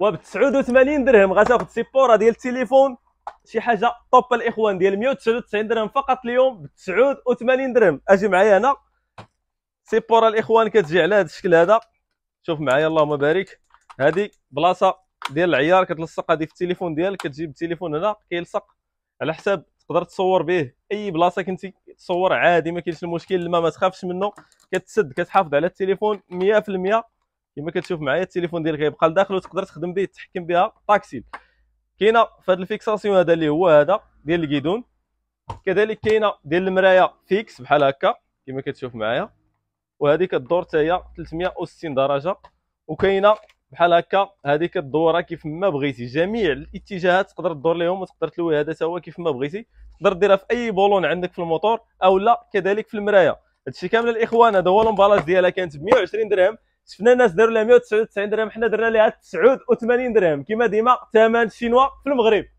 وب 89 درهم غتاخذ سيبوره ديال التليفون شي حاجه طوب الاخوان ديال 199 درهم فقط اليوم ب 89 درهم اجي معايا هنا سيبوره الاخوان كتجي على هذا الشكل هذا شوف معايا اللهم بارك هذه بلاصه ديال العيار كتلصق هذه في التليفون ديالك كتجيب التليفون هنا كيلصق على حساب تقدر تصور به اي بلاصه كنتي تصور عادي ما كاينش المشكل الماء ما تخافش منه كتسد كتحافظ على التليفون 100% كما كتشوف معايا التليفون ديالك غيبقى لداخل وتقدر تخدم به تحكم بها طاكسيل كاينه في هذا الفيكساسيون هذا اللي هو هذا ديال الكيدون كذلك كاينه ديال المرايه فيكس بحال هكا كما كتشوف معايا وهذه كدور حتى هي 360 درجه وكاينه بحال هكا هذه كدورها كيف ما بغيتي جميع الاتجاهات تقدر تدور لهم وتقدر تلوي هذا هو كيف ما بغيتي تقدر ديرها في اي بولون عندك في الموتور او لا كذلك في المرايه هادشي كامل الاخوان هذا هو الامبالاج ديالها كانت ب 120 درهم شفنا الناس داروا لها 199 درهم حنا درنا لها 89 درهم كما ديما ثمن شينوا في المغرب